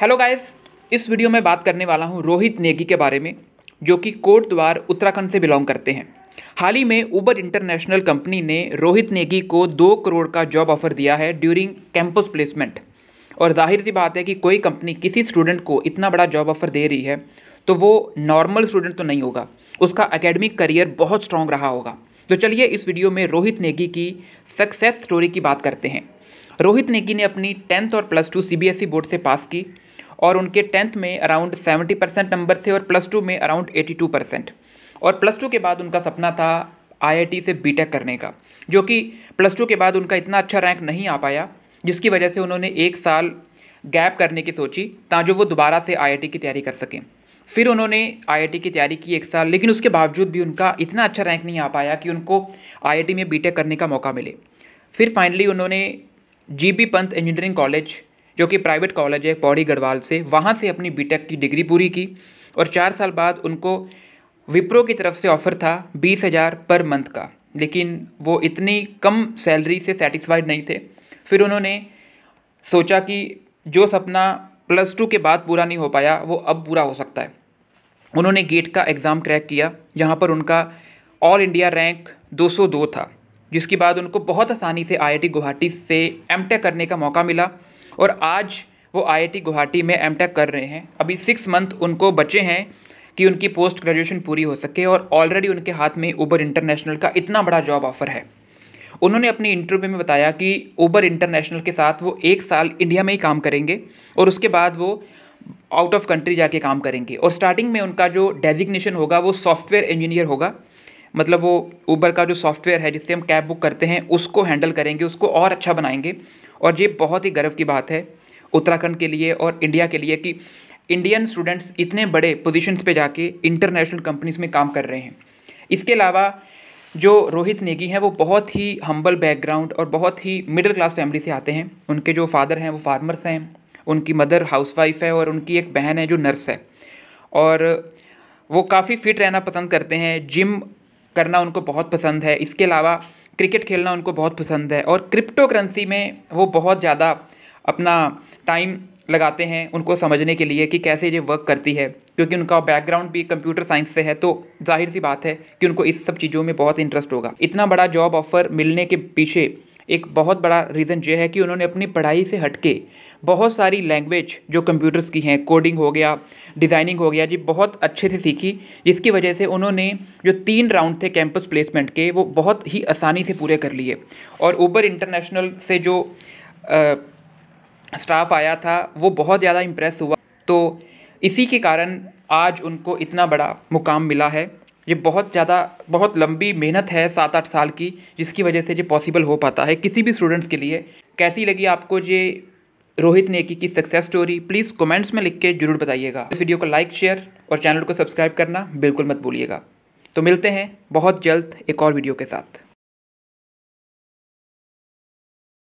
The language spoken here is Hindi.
हेलो गाइस इस वीडियो में बात करने वाला हूँ रोहित नेगी के बारे में जो कि कोट द्वार उत्तराखंड से बिलोंग करते हैं हाल ही में उबर इंटरनेशनल कंपनी ने रोहित नेगी को दो करोड़ का जॉब ऑफर दिया है ड्यूरिंग कैंपस प्लेसमेंट और जाहिर सी बात है कि कोई कंपनी किसी स्टूडेंट को इतना बड़ा जॉब ऑफर दे रही है तो वो नॉर्मल स्टूडेंट तो नहीं होगा उसका अकेडमिक करियर बहुत स्ट्रांग रहा होगा तो चलिए इस वीडियो में रोहित नेगी की सक्सेस स्टोरी की बात करते हैं रोहित नेगी ने अपनी टेंथ और प्लस टू सी बोर्ड से पास की और उनके टेंथ में अराउंड सेवेंटी परसेंट नंबर थे और प्लस टू में अराउंड एटी टू परसेंट और प्लस टू के बाद उनका सपना था आईआईटी से बीटेक करने का जो कि प्लस टू के बाद उनका इतना अच्छा रैंक नहीं आ पाया जिसकी वजह से उन्होंने एक साल गैप करने की सोची ताकि वो दोबारा से आई की तैयारी कर सकें फिर उन्होंने आई की तैयारी की एक साल लेकिन उसके बावजूद भी उनका इतना अच्छा रैंक नहीं आ पाया कि उनको आई में बी करने का मौका मिले फिर फाइनली उन्होंने जी पंत इंजीनियरिंग कॉलेज जो कि प्राइवेट कॉलेज है पौड़ी गढ़वाल से वहाँ से अपनी बीटेक की डिग्री पूरी की और चार साल बाद उनको विप्रो की तरफ से ऑफ़र था बीस हज़ार पर मंथ का लेकिन वो इतनी कम सैलरी से सेटिस्फाइड नहीं थे फिर उन्होंने सोचा कि जो सपना प्लस टू के बाद पूरा नहीं हो पाया वो अब पूरा हो सकता है उन्होंने गेट का एग्ज़ाम क्रैक किया जहाँ पर उनका ऑल इंडिया रैंक 202 था जिसके बाद उनको बहुत आसानी से आईआईटी गुवाहाटी से एमटेक करने का मौका मिला और आज वो आईआईटी गुवाहाटी में एमटेक कर रहे हैं अभी सिक्स मंथ उनको बचे हैं कि उनकी पोस्ट ग्रेजुएशन पूरी हो सके और ऑलरेडी उनके हाथ में ऊबर इंटरनेशनल का इतना बड़ा जॉब ऑफर है उन्होंने अपनी इंटरव्यू में बताया कि ऊबर इंटरनेशनल के साथ वो एक साल इंडिया में ही काम करेंगे और उसके बाद वो आउट ऑफ कंट्री जाके काम करेंगे और स्टार्टिंग में उनका जो डेजिग्नेशन होगा वो सॉफ्टवेयर इंजीनियर होगा मतलब वो ऊबर का जो सॉफ्टवेयर है जिससे हम कैब बुक करते हैं उसको हैंडल करेंगे उसको और अच्छा बनाएंगे और ये बहुत ही गर्व की बात है उत्तराखंड के लिए और इंडिया के लिए कि इंडियन स्टूडेंट्स इतने बड़े पोजीशंस पे जाके इंटरनेशनल कंपनीज में काम कर रहे हैं इसके अलावा जो रोहित नेगी हैं वो बहुत ही हम्बल बैकग्राउंड और बहुत ही मिडिल क्लास फैमिली से आते हैं उनके जो फादर हैं वो फार्मर्स हैं उनकी मदर हाउसवाइफ है और उनकी एक बहन है जो नर्स है और वो काफ़ी फिट रहना पसंद करते हैं जिम करना उनको बहुत पसंद है इसके अलावा क्रिकेट खेलना उनको बहुत पसंद है और क्रिप्टो करेंसी में वो बहुत ज़्यादा अपना टाइम लगाते हैं उनको समझने के लिए कि कैसे ये वर्क करती है क्योंकि उनका बैकग्राउंड भी कंप्यूटर साइंस से है तो जाहिर सी बात है कि उनको इस सब चीज़ों में बहुत इंटरेस्ट होगा इतना बड़ा जॉब ऑफर मिलने के पीछे एक बहुत बड़ा रीज़न ये है कि उन्होंने अपनी पढ़ाई से हटके बहुत सारी लैंग्वेज जो कंप्यूटर्स की हैं कोडिंग हो गया डिज़ाइनिंग हो गया जी बहुत अच्छे से सीखी जिसकी वजह से उन्होंने जो तीन राउंड थे कैंपस प्लेसमेंट के वो बहुत ही आसानी से पूरे कर लिए और ऊबर इंटरनेशनल से जो स्टाफ आया था वो बहुत ज़्यादा इम्प्रेस हुआ तो इसी के कारण आज उनको इतना बड़ा मुकाम मिला है ये बहुत ज़्यादा बहुत लंबी मेहनत है सात आठ साल की जिसकी वजह से ये पॉसिबल हो पाता है किसी भी स्टूडेंट्स के लिए कैसी लगी आपको ये रोहित नेकी की सक्सेस स्टोरी प्लीज़ कमेंट्स में लिख के जरूर बताइएगा इस वीडियो को लाइक शेयर और चैनल को सब्सक्राइब करना बिल्कुल मत भूलिएगा तो मिलते हैं बहुत जल्द एक और वीडियो के साथ